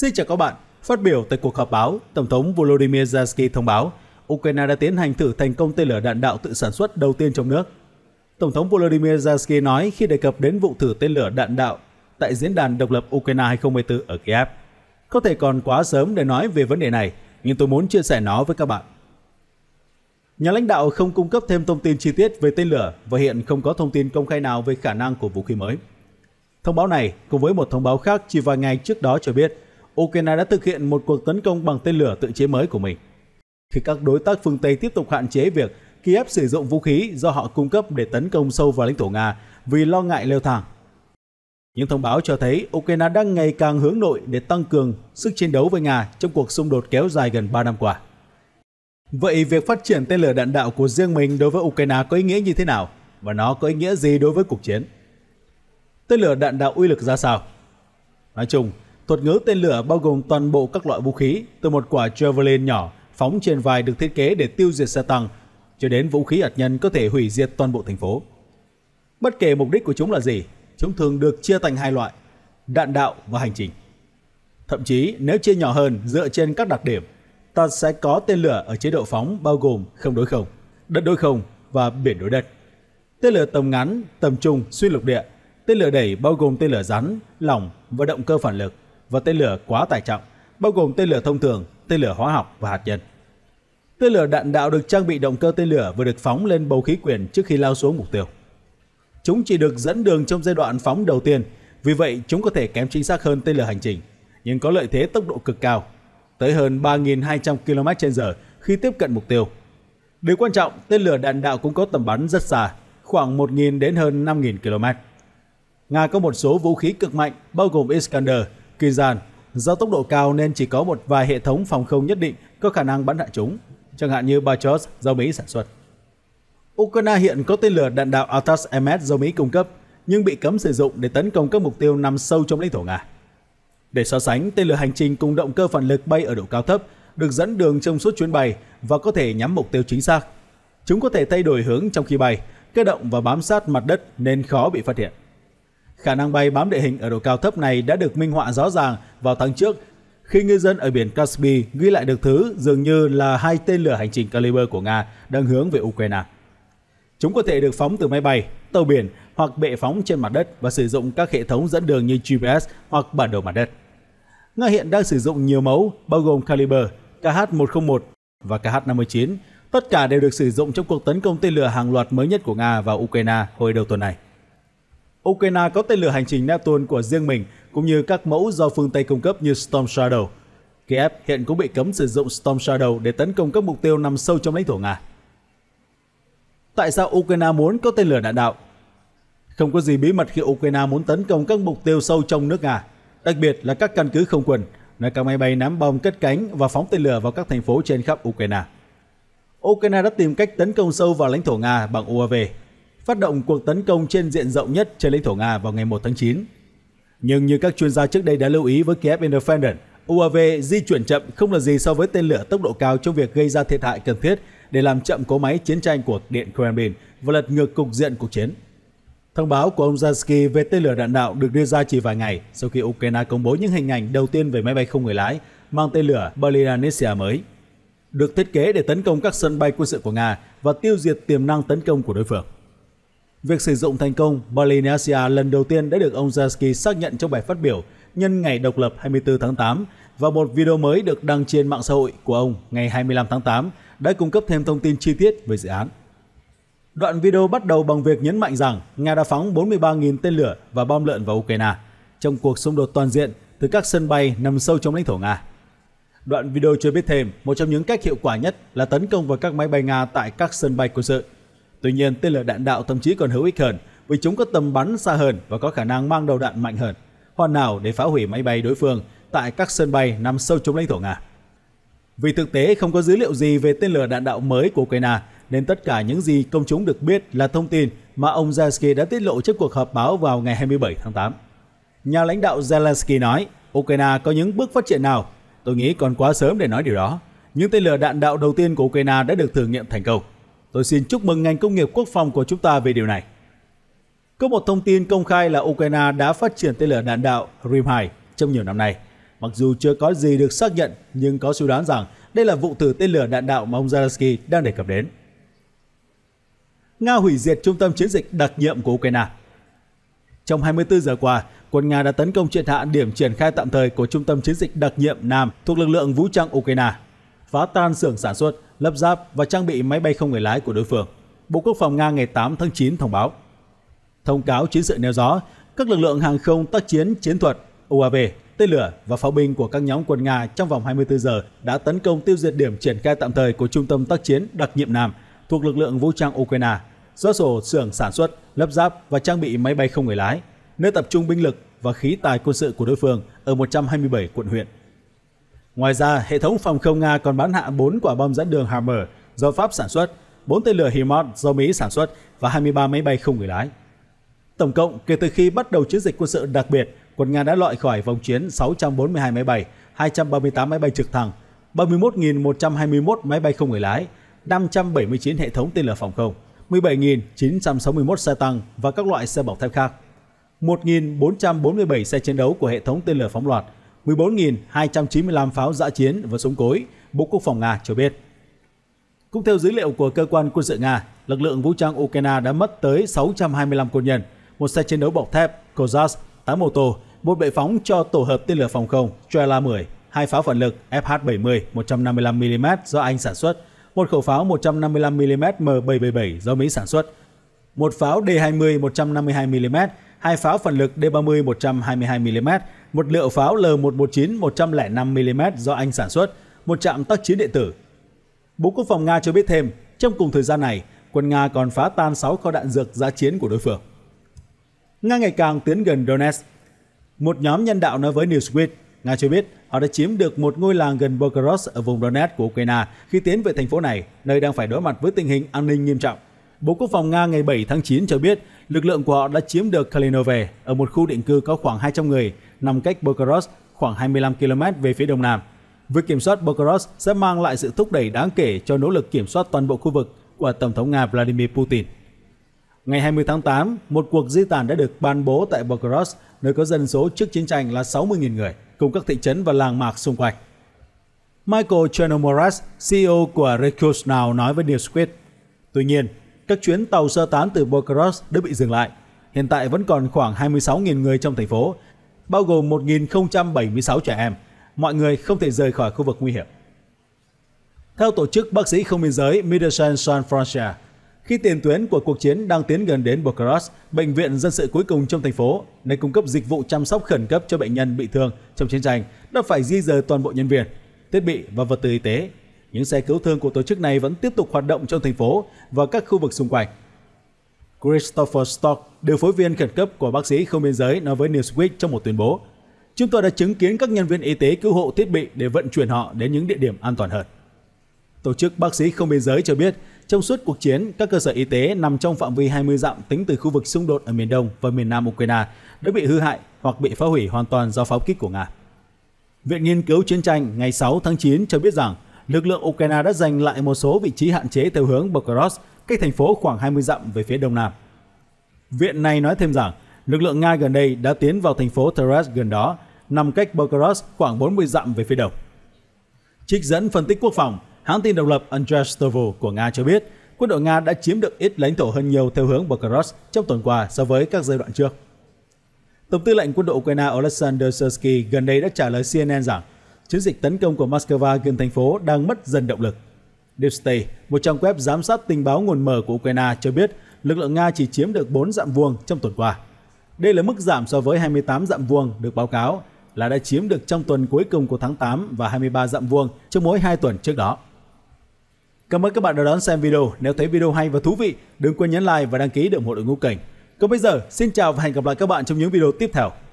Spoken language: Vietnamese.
Xin chào các bạn. Phát biểu tại cuộc họp báo, Tổng thống Volodymyr Zelensky thông báo Ukraine đã tiến hành thử thành công tên lửa đạn đạo tự sản xuất đầu tiên trong nước. Tổng thống Volodymyr Zelensky nói khi đề cập đến vụ thử tên lửa đạn đạo tại diễn đàn độc lập Ukraine 2024 ở Kiev. Có thể còn quá sớm để nói về vấn đề này, nhưng tôi muốn chia sẻ nó với các bạn. Nhà lãnh đạo không cung cấp thêm thông tin chi tiết về tên lửa và hiện không có thông tin công khai nào về khả năng của vũ khí mới. Thông báo này, cùng với một thông báo khác chỉ vài ngày trước đó cho biết Ukraine đã thực hiện một cuộc tấn công bằng tên lửa tự chế mới của mình. Khi các đối tác phương Tây tiếp tục hạn chế việc Kiev sử dụng vũ khí do họ cung cấp để tấn công sâu vào lãnh thổ Nga vì lo ngại leo thang. Những thông báo cho thấy Ukraine đang ngày càng hướng nội để tăng cường sức chiến đấu với Nga trong cuộc xung đột kéo dài gần 3 năm qua. Vậy việc phát triển tên lửa đạn đạo của riêng mình đối với Ukraine có ý nghĩa như thế nào? Và nó có ý nghĩa gì đối với cuộc chiến? Tên lửa đạn đạo uy lực ra sao? Nói chung, Thuật ngữ tên lửa bao gồm toàn bộ các loại vũ khí, từ một quả javelin nhỏ phóng trên vai được thiết kế để tiêu diệt xe tăng, cho đến vũ khí hạt nhân có thể hủy diệt toàn bộ thành phố. Bất kể mục đích của chúng là gì, chúng thường được chia thành hai loại, đạn đạo và hành trình. Thậm chí, nếu chia nhỏ hơn dựa trên các đặc điểm, ta sẽ có tên lửa ở chế độ phóng bao gồm không đối không, đất đối không và biển đối đất. Tên lửa tầm ngắn, tầm trung, xuyên lục địa. Tên lửa đẩy bao gồm tên lửa rắn, lỏng và động cơ phản lực – và tên lửa quá tải trọng, bao gồm tên lửa thông thường, tên lửa hóa học và hạt nhân. Tên lửa đạn đạo được trang bị động cơ tên lửa vừa được phóng lên bầu khí quyển trước khi lao xuống mục tiêu. Chúng chỉ được dẫn đường trong giai đoạn phóng đầu tiên, vì vậy chúng có thể kém chính xác hơn tên lửa hành trình, nhưng có lợi thế tốc độ cực cao, tới hơn 3.200 km/h khi tiếp cận mục tiêu. Điều quan trọng, tên lửa đạn đạo cũng có tầm bắn rất xa, khoảng 1.000 đến hơn 5.000 km. Nga có một số vũ khí cực mạnh bao gồm Iskander Kỳ giản, do tốc độ cao nên chỉ có một vài hệ thống phòng không nhất định có khả năng bắn hạ chúng, chẳng hạn như Patriot do Mỹ sản xuất. Ukraine hiện có tên lửa đạn đạo Atas MS do Mỹ cung cấp, nhưng bị cấm sử dụng để tấn công các mục tiêu nằm sâu trong lãnh thổ Nga. Để so sánh, tên lửa hành trình cùng động cơ phản lực bay ở độ cao thấp, được dẫn đường trong suốt chuyến bay và có thể nhắm mục tiêu chính xác. Chúng có thể thay đổi hướng trong khi bay, cơ động và bám sát mặt đất nên khó bị phát hiện. Khả năng bay bám địa hình ở độ cao thấp này đã được minh họa rõ ràng vào tháng trước khi ngư dân ở biển Caspi ghi lại được thứ dường như là hai tên lửa hành trình Caliber của Nga đang hướng về Ukraine. Chúng có thể được phóng từ máy bay, tàu biển hoặc bệ phóng trên mặt đất và sử dụng các hệ thống dẫn đường như GPS hoặc bản đồ mặt đất. Nga hiện đang sử dụng nhiều mẫu bao gồm Caliber, KH-101 và KH-59. Tất cả đều được sử dụng trong cuộc tấn công tên lửa hàng loạt mới nhất của Nga vào Ukraine hồi đầu tuần này. Ukraine có tên lửa hành trình Neptune của riêng mình cũng như các mẫu do phương Tây cung cấp như Storm Shadow. Kiev hiện cũng bị cấm sử dụng Storm Shadow để tấn công các mục tiêu nằm sâu trong lãnh thổ Nga. Tại sao Ukraine muốn có tên lửa đạn đạo? Không có gì bí mật khi Ukraine muốn tấn công các mục tiêu sâu trong nước Nga, đặc biệt là các căn cứ không quân, nơi các máy bay ném bom cất cánh và phóng tên lửa vào các thành phố trên khắp Ukraine. Ukraine đã tìm cách tấn công sâu vào lãnh thổ Nga bằng UAV phát động cuộc tấn công trên diện rộng nhất trên lãnh thổ Nga vào ngày 1 tháng 9. Nhưng như các chuyên gia trước đây đã lưu ý với Kiev Independent, UAV di chuyển chậm không là gì so với tên lửa tốc độ cao trong việc gây ra thiệt hại cần thiết để làm chậm cố máy chiến tranh của Điện Kremlin và lật ngược cục diện cuộc chiến. Thông báo của ông Zelensky về tên lửa đạn đạo được đưa ra chỉ vài ngày sau khi Ukraine công bố những hình ảnh đầu tiên về máy bay không người lái mang tên lửa Berlinanisia mới, được thiết kế để tấn công các sân bay quân sự của Nga và tiêu diệt tiềm năng tấn công của đối phương. Việc sử dụng thành công Balinesia lần đầu tiên đã được ông Zelensky xác nhận trong bài phát biểu nhân ngày độc lập 24 tháng 8 và một video mới được đăng trên mạng xã hội của ông ngày 25 tháng 8 đã cung cấp thêm thông tin chi tiết về dự án. Đoạn video bắt đầu bằng việc nhấn mạnh rằng Nga đã phóng 43.000 tên lửa và bom lợn vào Ukraine trong cuộc xung đột toàn diện từ các sân bay nằm sâu trong lãnh thổ Nga. Đoạn video cho biết thêm một trong những cách hiệu quả nhất là tấn công vào các máy bay Nga tại các sân bay quân sự – Tuy nhiên, tên lửa đạn đạo thậm chí còn hữu ích hơn vì chúng có tầm bắn xa hơn và có khả năng mang đầu đạn mạnh hơn, hoàn nào để phá hủy máy bay đối phương tại các sân bay nằm sâu trong lãnh thổ Nga. Vì thực tế không có dữ liệu gì về tên lửa đạn đạo mới của Ukraine, nên tất cả những gì công chúng được biết là thông tin mà ông Zelensky đã tiết lộ trước cuộc họp báo vào ngày 27 tháng 8. Nhà lãnh đạo Zelensky nói, Ukraine có những bước phát triển nào? Tôi nghĩ còn quá sớm để nói điều đó. Những tên lửa đạn đạo đầu tiên của Ukraine đã được thử nghiệm thành công. Tôi xin chúc mừng ngành công nghiệp quốc phòng của chúng ta về điều này. Có một thông tin công khai là Ukraine đã phát triển tên lửa đạn đạo RIM-2 trong nhiều năm nay. Mặc dù chưa có gì được xác nhận, nhưng có suy đoán rằng đây là vụ thử tên lửa đạn đạo mà ông Zelensky đang đề cập đến. Nga hủy diệt trung tâm chiến dịch đặc nhiệm của Ukraine. Trong 24 giờ qua, quân Nga đã tấn công triệt hạ điểm triển khai tạm thời của trung tâm chiến dịch đặc nhiệm Nam thuộc lực lượng vũ trang Ukraine, phá tan xưởng sản xuất, lắp ráp và trang bị máy bay không người lái của đối phương. Bộ Quốc phòng Nga ngày 8 tháng 9 thông báo. Thông cáo chiến sự nêu rõ, các lực lượng hàng không tác chiến chiến thuật, UAV, tên lửa và pháo binh của các nhóm quân Nga trong vòng 24 giờ đã tấn công tiêu diệt điểm triển khai tạm thời của Trung tâm tác chiến đặc nhiệm Nam thuộc lực lượng vũ trang Ukraine, do sổ xưởng sản xuất, lắp ráp và trang bị máy bay không người lái, nơi tập trung binh lực và khí tài quân sự của đối phương ở 127 quận huyện. Ngoài ra, hệ thống phòng không Nga còn bắn hạ 4 quả bom dẫn đường Hammer do Pháp sản xuất, 4 tên lửa HIMARS do Mỹ sản xuất và 23 máy bay không người lái. Tổng cộng, kể từ khi bắt đầu chiến dịch quân sự đặc biệt, quân Nga đã loại khỏi vòng chiến 642 máy bay, 238 máy bay trực thăng, 31.121 máy bay không người lái, 579 hệ thống tên lửa phòng không, 17.961 xe tăng và các loại xe bọc thép khác. 1.447 xe chiến đấu của hệ thống tên lửa phóng loạt, 14.295 pháo dã chiến và súng cối, Bộ Quốc phòng Nga cho biết. Cũng theo dữ liệu của cơ quan quân sự Nga, lực lượng vũ trang Ukraine đã mất tới 625 quân nhân, một xe chiến đấu bọc thép Kozas, 8 ô tô, một bệ phóng cho tổ hợp tên lửa phòng không Strela-10, hai pháo phản lực FH-70 155mm do Anh sản xuất, một khẩu pháo 155mm M777 do Mỹ sản xuất, một pháo D-20 152mm hai pháo phản lực D30 122mm, một lựu pháo L119 105mm do Anh sản xuất, một trạm tác chiến điện tử. Bộ Quốc phòng Nga cho biết thêm, trong cùng thời gian này, quân Nga còn phá tan 6 kho đạn dược giá chiến của đối phương. Nga ngày càng tiến gần Donetsk. Một nhóm nhân đạo nói với Newsweek, Nga cho biết họ đã chiếm được một ngôi làng gần Bogoros ở vùng Donetsk của Ukraine khi tiến về thành phố này, nơi đang phải đối mặt với tình hình an ninh nghiêm trọng. Bộ Quốc phòng Nga ngày 7 tháng 9 cho biết lực lượng của họ đã chiếm được Kalinove ở một khu định cư có khoảng 200 người nằm cách Bokoros khoảng 25 km về phía đông nam. Việc kiểm soát Bokoros sẽ mang lại sự thúc đẩy đáng kể cho nỗ lực kiểm soát toàn bộ khu vực của Tổng thống Nga Vladimir Putin. Ngày 20 tháng 8, một cuộc di tản đã được ban bố tại Bokoros, nơi có dân số trước chiến tranh là 60.000 người, cùng các thị trấn và làng mạc xung quanh. Michael Chernomoras, CEO của Recuse Now nói với Newsweek: Tuy nhiên, các chuyến tàu sơ tán từ Bokoros đã bị dừng lại. Hiện tại vẫn còn khoảng 26.000 người trong thành phố, bao gồm 1.076 trẻ em. Mọi người không thể rời khỏi khu vực nguy hiểm. Theo tổ chức bác sĩ không biên giới Medecins Sans Frontières, khi tiền tuyến của cuộc chiến đang tiến gần đến Bokoros, bệnh viện dân sự cuối cùng trong thành phố, nơi cung cấp dịch vụ chăm sóc khẩn cấp cho bệnh nhân bị thương trong chiến tranh, đã phải di rời toàn bộ nhân viên, thiết bị và vật tư y tế những xe cứu thương của tổ chức này vẫn tiếp tục hoạt động trong thành phố và các khu vực xung quanh. Christopher Stock, điều phối viên khẩn cấp của bác sĩ không biên giới nói với Newsweek trong một tuyên bố. Chúng tôi đã chứng kiến các nhân viên y tế cứu hộ thiết bị để vận chuyển họ đến những địa điểm an toàn hơn. Tổ chức Bác sĩ Không Biên giới cho biết, trong suốt cuộc chiến, các cơ sở y tế nằm trong phạm vi 20 dặm tính từ khu vực xung đột ở miền Đông và miền Nam Ukraine đã bị hư hại hoặc bị phá hủy hoàn toàn do pháo kích của Nga. Viện Nghiên cứu Chiến tranh ngày 6 tháng 9 cho biết rằng lực lượng Ukraine đã giành lại một số vị trí hạn chế theo hướng Belgorod, cách thành phố khoảng 20 dặm về phía đông nam. Viện này nói thêm rằng, lực lượng Nga gần đây đã tiến vào thành phố Taras gần đó, nằm cách Belgorod khoảng 40 dặm về phía đông. Trích dẫn phân tích quốc phòng, hãng tin độc lập Androstovo của Nga cho biết, quân đội Nga đã chiếm được ít lãnh thổ hơn nhiều theo hướng Belgorod trong tuần qua so với các giai đoạn trước. Tổng tư lệnh quân đội Ukraine Oleksandr Sersky gần đây đã trả lời CNN rằng chiến dịch tấn công của Moscow gần thành phố đang mất dần động lực. Deepstate, một trang web giám sát tình báo nguồn mở của Ukraine cho biết lực lượng Nga chỉ chiếm được 4 dặm vuông trong tuần qua. Đây là mức giảm so với 28 dặm vuông được báo cáo là đã chiếm được trong tuần cuối cùng của tháng 8 và 23 dặm vuông trong mỗi 2 tuần trước đó. Cảm ơn các bạn đã đón xem video. Nếu thấy video hay và thú vị, đừng quên nhấn like và đăng ký để ủng hộ đội ngũ kênh. Còn bây giờ, xin chào và hẹn gặp lại các bạn trong những video tiếp theo.